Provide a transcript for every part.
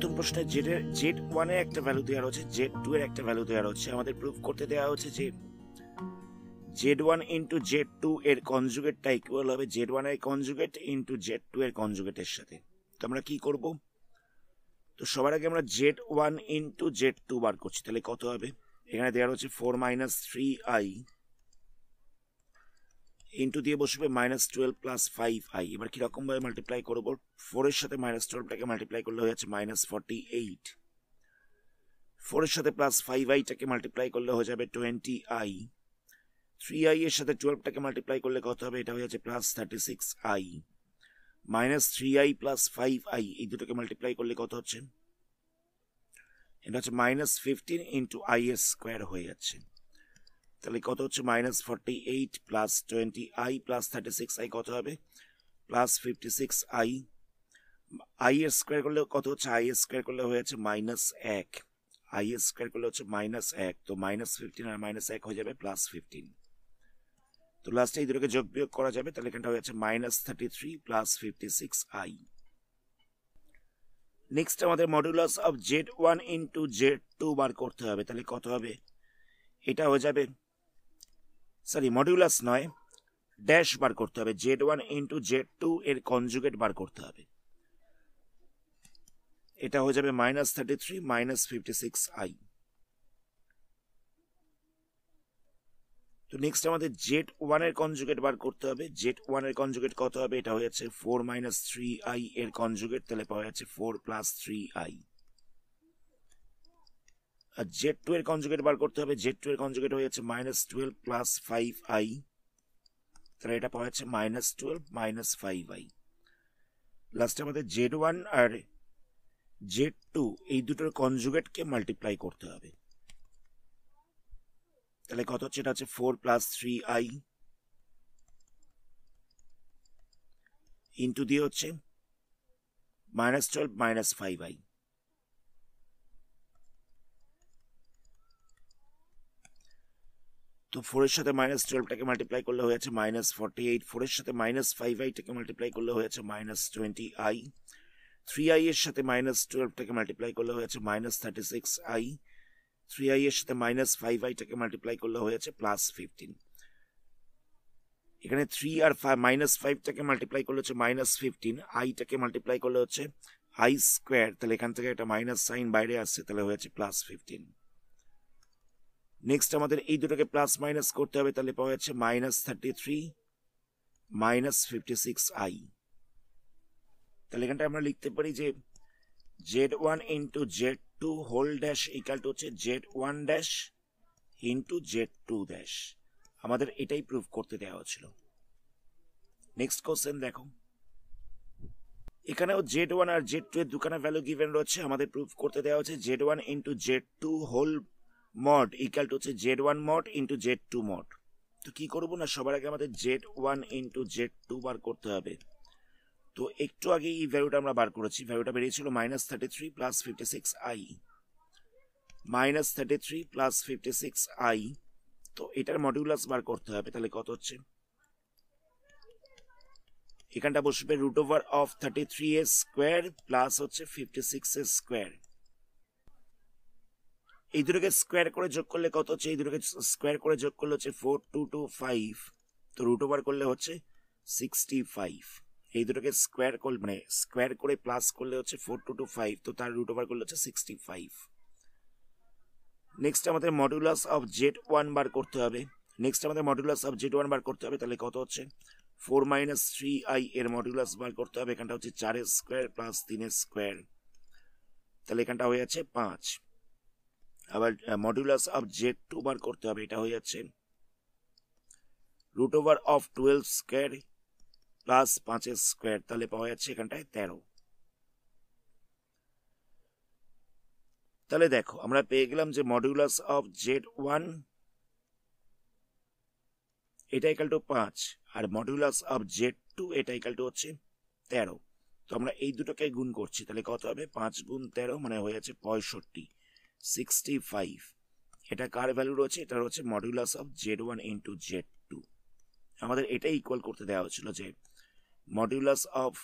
প্রথম প্রশ্নে Z Z ওয়ানের একটা ভ্যালু দেওয়া রয়েছে জেড টু এর একটা ভ্যালু দেওয়া রয়েছে আমাদের প্রুফ করতে দেওয়া হচ্ছে যে z one into z two এর কনজুগেটটা ইকুয়াল হবে জেড ওয়ানের কনজুগেট ইন্টু জেড টু এর কনজুগেটের সাথে তো আমরা কি করব তো সবার আগে আমরা z one into z two বার করছি তাহলে কত হবে এখানে দেওয়া রয়েছে four minus three i into দিয়ে বসবে minus twelve plus five i এবার কীরকমভাবে মাল্টিপ্লাই করবো ফোরের সাথে মাইনাস টুয়েলভটাকে মাল্টিপ্লাই করলে হয়ে যাচ্ছে মাইনাস ফর্টি এইট ফোরের সাথে প্লাস ফাইভ আইটাকে মাল্টিপ্লাই করলে হয়ে যাবে টোয়েন্টি আই থ্রি আই এর সাথে টুয়েলভটাকে মাল্টিপ্লাই করলে কত হবে এটা হয়ে যাচ্ছে plus thirty six i minus three i plus five i এই দুটোকে মাল্টিপ্লাই করলে কত হচ্ছে এটা হচ্ছে মাইনাস ফিফটিন ইন্টু আই এর স্কোয়ার হয়ে যাচ্ছে তাহলে কত হচ্ছে minus forty eight plus twenty i plus thirty six i কত হবে plus fifty six i i এর স্কোয়ার করলে কত হচ্ছে আই এর স্কোয়ার করলে হয়েছে মাইনাস এক আই এর স্কোয়ার করলে হচ্ছে মাইনাস এক তো মাইনাস ফিফটিন আর মাইনাস এক হয়ে যাবে প্লাস ফিফটিন তো লাস্টে এই দুটোকে যোগ বিয়োগ করা যাবে তাহলে এখানটা যাচ্ছে minus thirty three plus fifty six i next আমাদের modulus of z one into z two বার করতে হবে তাহলে কত হবে এটা হয়ে যাবে সরি মডিউলাস নয় ড্যাশ বার করতে হবে z one into z two এর কনজুগেট বার করতে হবে এটা হয়ে যাবে minus thirty three minus fifty six i তো নেক্সট আমাদের জেড ওয়ানের কনজুগেট বার করতে হবে জেড ওয়ানের কনজুগেট কত হবে এটা হয়ে যাচ্ছে ফোর মাইনাস থ্রি আই এর কনজুগেট তাহলে পাওয়া যাচ্ছে ফোর প্লাস থ্রি আই আর জেড টু এর কনজুগেট বার করতে হবে জেড টু এর কনজুগেট হয়ে যাচ্ছে minus twelve plus five i তাহলে এটা পাওয়া যাচ্ছে minus twelve minus five i লাস্টে আমাদের জেড ওয়ান আর জেড টু এই দুটোর কনজুগেটকে মাল্টিপ্লাই করতে হবে তাহলে কত হচ্ছে এটা হচ্ছে four plus three i into দিয়ে হচ্ছে minus twelve minus five i তো ফোরের সাথে মাইনাস টুয়েলভটাকে মাল্টিপ্লাই করলে হয়েছে মাইনাস ফর্টি এইট ফোরের সাথে মাইনাস ফাইভ আইটাকে মাল্টিপ্লাই করলে হয়েছে minus twenty i three i এর সাথে মাইনাস টুয়েলভটাকে মাল্টিপ্লাই করলে হয়েছে minus thirty six i three i এর সাথে মাইনাস ফাইভ আইটাকে মাল্টিপ্লাই করলে হয়েছে প্লাস ফিফটিন এখানে থ্রি আর ফাইভ মাইনাস ফাইভটাকে মাল্টিপ্লাই করলে হচ্ছে মাইনাস ফিফটিন আইটাকে মাল্টিপ্লাই করলে হচ্ছে আই স্কোয়ার তাহলে এখান থেকে একটা মাইনাস সাইন বাইরে আসছে তাহলে হয়েছে প্লাস ফিফটিন নেক্সট আমাদের এই দুটোকে প্লাস মাইনাস করতে হবে তাহলে পাওয়া যাচ্ছে minus thirty three minus fifty six i তাহলে এখানটা আমরা লিখতে পারি যে z one into z two whole dash equal to হচ্ছে z one dash into z two dash আমাদের এটাই প্রুভ করতে দেওয়া হয়েছিল নেক্সট কোশ্চেন দেখো এখানেও জেড ওয়ান আর জেড টু এর দুখানা ভ্যালু গিভেন রয়েছে আমাদের প্রুভ করতে দেওয়া হচ্ছে z one into z two whole mod equal to হচ্ছে z one mod into z two mod তো কী করবো না সবার আগে আমাদের z one into z two বার করতে হবে তো একটু আগে এই ভ্যালুটা আমরা বার করেছি ভ্যালুটা বেরিয়েছিল minus thirty three plus fifty six i minus thirty three plus fifty six i তো এটার মডিউলাস বার করতে হবে তাহলে কত হচ্ছে এখানটা বসবে root over of thirty three এ স্কোয়ার প্লাস হচ্ছে ফিফটি সিক্স এ স্কোয়ার এই দুটোকে স্কোয়ার করে যোগ করলে কত হচ্ছে এই দুটোকে স্কোয়ার করে যোগ করলে হচ্ছে ফোর টু টু ফাইভ তো রুট ওভার করলে হচ্ছে সিক্সটি ফাইভ এই দুটোকে স্কোয়ার করলে মানে স্কোয়ার করে প্লাস করলে হচ্ছে ফোর টু টু ফাইভ তো তার রুট ওভার করলে হচ্ছে সিক্সটি ফাইভ নেক্সট আমাদের মডুলাস অফ জেড ওয়ান বার করতে হবে নেক্সট আমাদের মডুলাস অফ জেড ওয়ান বার করতে হবে তাহলে কত হচ্ছে ফোর মাইনাস থ্রি আই এর মডুলাস বার করতে হবে এখানটা হচ্ছে চারের স্কোয়ার প্লাস তিনের স্কোয়ার তাহলে এখানটা হয়ে যাচ্ছে পাঁচ আবার মডুলাস অফ জেড টু বার করতে হবে এটা হয়ে যাচ্ছে root over of twelve square plus পাঁচের স্কোয়ার তাহলে পাওয়া যাচ্ছে এখানটায় তেরো তাহলে দেখো আমরা পেয়ে গেলাম যে মডুলাস অফ জেড ওয়ান এটা ইকাল টু পাঁচ আর মডুলাস অফ জেড টু এটা ইকাল টু হচ্ছে তেরো তো আমরা এই দুটোকে গুণ করছি তাহলে কত হবে পাঁচ গুণ তেরো মানে হয়ে যাচ্ছে পঁয়ষট্টি সিক্সটি ফাইভ এটা কার ভ্যালু রয়েছে এটা রয়েছে modulus of z one into z two আমাদের এটা ইকুয়াল করতে দেওয়া হয়েছিল যে modulus of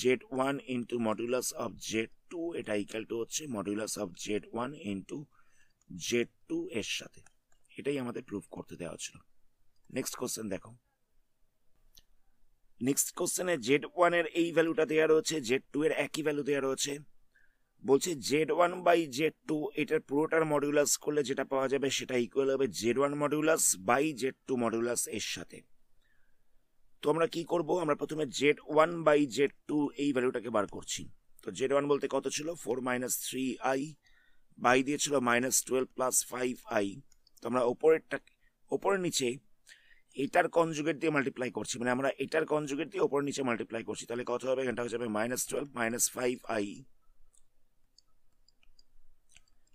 z one into modulus of z two এটা ইকুয়াল টু হচ্ছে modulus of z one into z two এর সাথে এটাই আমাদের প্রুফ করতে দেওয়া হয়েছিল নেক্সট কোশ্চেন দেখো নেক্সট কোশ্চেনে জেড ওয়ানের এই ভ্যালুটা দেওয়া রয়েছে জেড টু এর একই ভ্যালু দেওয়া রয়েছে বলছে z one by z two এটার পুরোটার মডিউলাস করলে যেটা পাওয়া যাবে সেটা ইকুয়াল হবে z one modulus by z two modulus এর সাথে তো আমরা কি করব আমরা প্রথমে z one by z two এই ভ্যালুটাকে বার করছি তো জেড ওয়ান বলতে কত ছিল four minus three i by দিয়েছিল minus twelve plus five i তো আমরা ওপরেরটা ওপরের নিচে এটার কনজুগেট দিয়ে মাল্টিপ্লাই করছি মানে আমরা এটার কনজুগেট দিয়ে ওপরের নিচে মাল্টিপ্লাই করছি তাহলে কত হবে এখানটা হয়ে যাবে minus twelve minus five i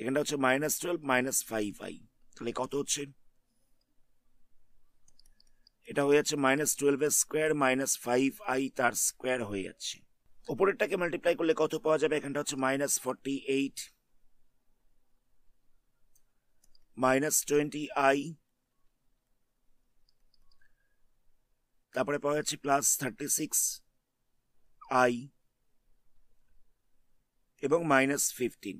এখানটা হচ্ছে minus twelve minus five i তাহলে কত হচ্ছে এটা হয়ে যাচ্ছে মাইনাস টুয়েলভের স্কোয়ার মাইনাস ফাইভ আই তার স্কোয়ার হয়ে যাচ্ছে ওপরেরটাকে মাল্টিপ্লাই করলে কত পাওয়া যাবে এখানটা হচ্ছে minus forty eight minus twenty i তারপরে পাওয়া যাচ্ছে প্লাস থার্টি সিক্স আই এবং minus fifteen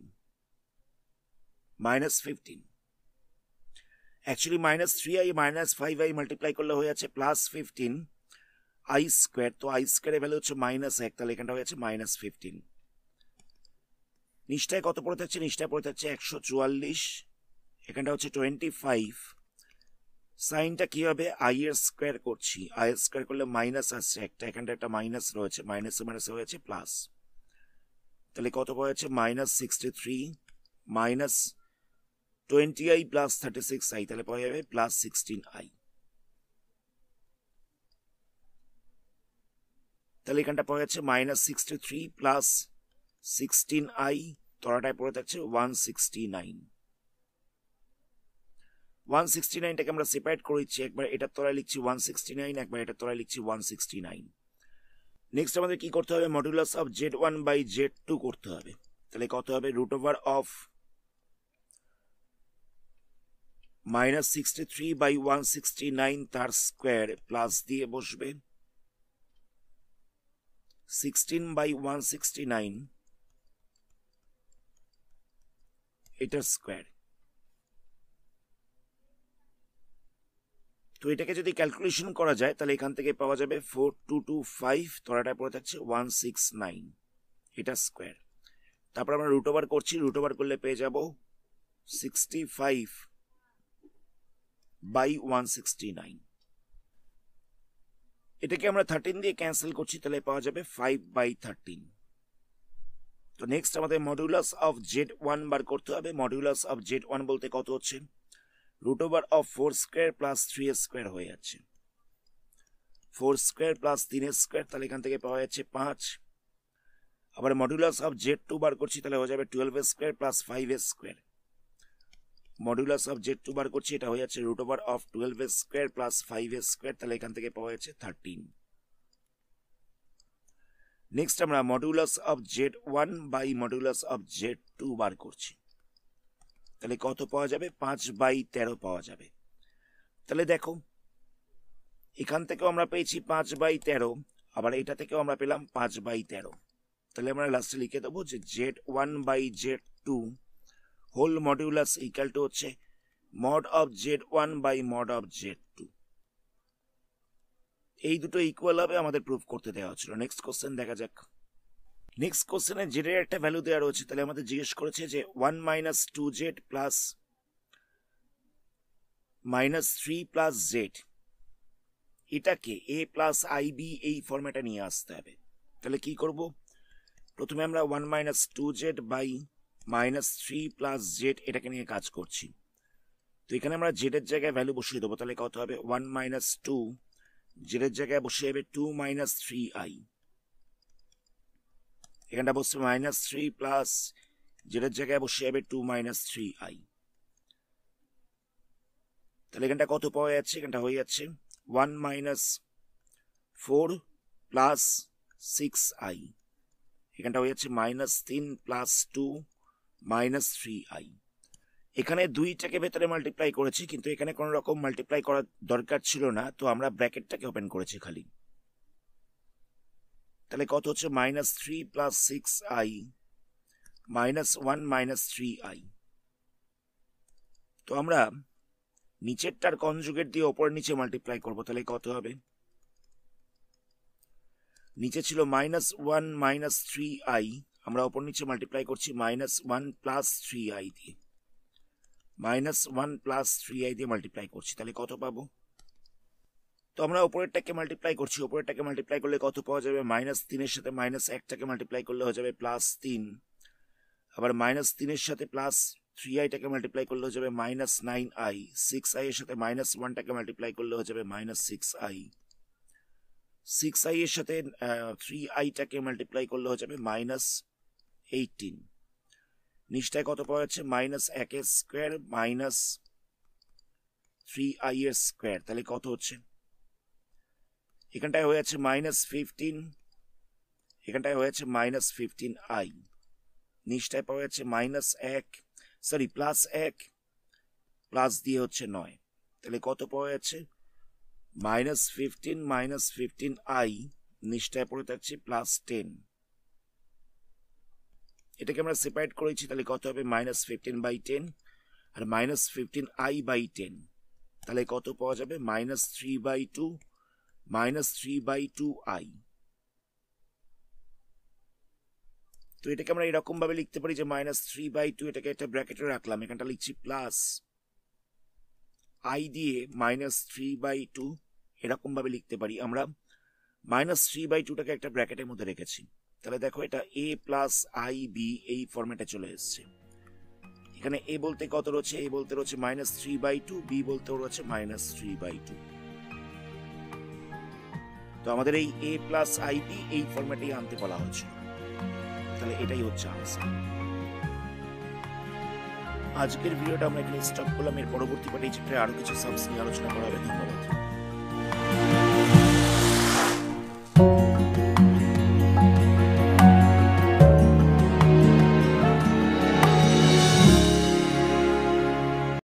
minus fifteen actually minus three i minus five i multiply করলে হয়ে যাচ্ছে প্লাস ফিফটিন আই স্কোয়ার তো আই স্কোয়ারের ভ্যালু হচ্ছে মাইনাস এক তাহলে এখানটা হয়ে যাচ্ছে মাইনাস ফিফটিন নিচটায় কত পড়ে থাকছে নিচটায় পড়ে থাকছে একশো চুয়াল্লিশ এখানটা হচ্ছে টোয়েন্টি ফাইভ সাইনটা কীভাবে আই এর স্কোয়ার করছি আই এর স্কোয়ার করলে মাইনাস আসছে একটা এখানটা একটা মাইনাস রয়েছে মাইনাস মাইনাসে মাইনাসে হয়েছে প্লাস তাহলে কত হয়েছে minus sixty three minus twenty i plus thirty six i তাহলে পাওয়া যাবে প্লাস সিক্সটিন আই তাহলে এখানটা পাওয়া যাচ্ছে minus sixty three plus sixteen i তলাটায় পড়ে থাকছে one sixty nine one sixty নাইনটাকে আমরা সেপারেট করেছি একবার এটার তলায় লিখছি ওয়ান সিক্সটি নাইন একবার এটার তলায় লিখছি ওয়ান সিক্সটি নাইন নেক্সট আমাদের কি করতে হবে modulus of z one by z two করতে হবে তাহলে কত হবে root over of minus sixty three by one sixty nine তার স্কোয়ার প্লাস দিয়ে বসবে sixteen by one sixty nine এটার স্কোয়ার তো এটাকে যদি ক্যালকুলেশন করা যায় তাহলে এখান থেকে পাওয়া যাবে ফোর টু টু ফাইভ তলাটায় পড়ে থাকছে ওয়ান সিক্স নাইন এটা স্কোয়ার তারপর আমরা রুট ওভার করছি রুট ওভার করলে পেয়ে যাব sixty five by one sixty nine এটাকে আমরা থার্টিন দিয়ে ক্যান্সেল করছি তাহলে পাওয়া যাবে ফাইভ বাই থার্টিন তো নেক্সট আমাদের মডিউলাস অফ জেড ওয়ান বার করতে হবে মডিউলাস অফ জেড ওয়ান বলতে কত হচ্ছে root over of four square plus three square হয়ে যাচ্ছে ফোর স্কোয়ার প্লাস তিন স্কোয়ার তাহলে এখান থেকে পাওয়া যাচ্ছে পাঁচ আবার মডিউলাস অফ জেড টু বার করছি তাহলে হয়ে যাবে twelve square plus five square modulus of z two বার করছি এটা হয়ে যাচ্ছে রুট ওভার অফ টুয়েলভ এ স্কোয়ার প্লাস ফাইভ এ স্কোয়ার তাহলে এখান থেকে পাওয়া যাচ্ছে থার্টিন নেক্সট আমরা modulus of z one by modulus of z two বার করছি তাহলে কত পাওয়া যাবে পাঁচ বাই তেরো পাওয়া যাবে তাহলে দেখো এখান থেকেও আমরা পেয়েছি পাঁচ বাই তেরো আবার এটা থেকেও আমরা পেলাম পাঁচ বাই তেরো তাহলে আমরা লাস্টে লিখে দেবো যে z one by z two whole modulus equal to হচ্ছে mod of z one by mod of z two এই দুটো ইকুয়াল হবে আমাদের প্রুফ করতে দেওয়া হচ্ছিল নেক্সট কোশ্চেন দেখা যাক নেক্সট কোশ্চেনে জেডের একটা ভ্যালু দেওয়া রয়েছে তাহলে আমাদের জিজ্ঞেস করেছে যে one minus two z plus minus three plus z এটাকে এ প্লাস আই বি এই ফর্ম্যাটে নিয়ে আসতে হবে তাহলে কি করব প্রথমে আমরা one minus two z by minus three plus z এটাকে নিয়ে কাজ করছি তো এখানে আমরা জেডের জায়গায় ভ্যালু বসিয়ে দেবো তাহলে কত হবে ওয়ান মাইনাস টু জেডের জায়গায় বসিয়ে যাবে টু মাইনাস থ্রি আই এখানটা বসছে মাইনাস থ্রি প্লাস জেডের জায়গায় বসে যাবে টু মাইনাস থ্রি আই তাহলে এখানটা কত পাওয়া যাচ্ছে এখানটা হয়ে যাচ্ছে one minus four plus six i এখানটা হয়ে যাচ্ছে মাইনাস তিন plus two minus three i এখানে দুইটাকে ভেতরে মাল্টিপ্লাই করেছি কিন্তু এখানে কোনো রকম মাল্টিপ্লাই করার দরকার ছিল না তো আমরা ব্র্যাকেটটাকে ওপেন করেছি খালি তাহলে কত হচ্ছে minus three plus six i minus one minus three i তো আমরা নিচেরটার কনজুগেট দিয়ে ওপর নিচে মাল্টিপ্লাই করবো তাহলে কত হবে নিচে ছিল minus one minus three i আমরা ওপর নিচে মাল্টিপ্লাই করছি minus one plus three i দিয়ে minus one plus three i দিয়ে মাল্টিপ্লাই করছি তাহলে কত পাবো তো আমরা ওপরেরটাকে মাল্টিপ্লাই করছি ওপরেরটাকে মাল্টিপ্লাই করলে কত পাওয়া যাবে মাইনাস তিনের সাথে মাইনাস একটাকে মাল্টিপ্লাই করলে হয়ে যাবে প্লাস তিন আবার মাইনাস তিনের সাথে প্লাস থ্রি আইটাকে মাল্টিপ্লাই করলে হয়ে যাবে minus nine i six i এর সাথে মাইনাস ওয়ানটাকে মাল্টিপ্লাই করলে হয়ে যাবে minus six i six i এর সাথে থ্রি আইটাকে মাল্টিপ্লাই করলে হয়ে যাবে মাইনাস 18 নিচটায় কত পাওয়া যাচ্ছে মাইনাস এক এর স্কোয়ার মাইনাস থ্রি আই এর স্কোয়ার তাহলে কত হচ্ছে এখানটায় হয়ে যাচ্ছে মাইনাস ফিফটিন এখানটায় হয়ে যাচ্ছে মাইনাস ফিফটিন আই নিচটায় পাওয়া যাচ্ছে মাইনাস এক সরি প্লাস এক প্লাস দিয়ে হচ্ছে নয় তাহলে কত পাওয়া যাচ্ছে minus fifteen minus fifteen i নিচটায় পড়ে থাকছে প্লাস টেন এটাকে আমরা সেপারেট করেছি তাহলে কত হবে মাইনাস ফিফটিন বাই টেন আর minus fifteen i by ten তাহলে কত পাওয়া যাবে minus three by two minus three by two i তো এটাকে আমরা এরকমভাবে লিখতে পারি যে মাইনাস থ্রি বাই টু এটাকে একটা ব্র্যাকেটে রাখলাম এখানটা লিখছি প্লাস আই দিয়ে মাইনাস থ্রি বাই টু এরকমভাবে লিখতে পারি আমরা মাইনাস থ্রি বাই টুটাকে একটা ব্র্যাকেটের মধ্যে রেখেছি তাহলে দেখো এটা এ প্লাস আই বি এই ফর্মেটে চলে এসছে এখানে এ বলতে কত রয়েছে এ বলতে রয়েছে minus three by two b বলতে রয়েছে মাইনাস থ্রি বাই টু তো আমাদের এই এ প্লাস আই বি এই ফর্মেটেই আনতে বলা হচ্ছে তাহলে এটাই হচ্ছে আনসার আজকের ভিডিওটা আমরা এখানে স্টপ করলাম এর পরবর্তী পার্টি চ্যাপ্টারে আরো কিছু সামস নিয়ে আলোচনা করা হবে ধন্যবাদ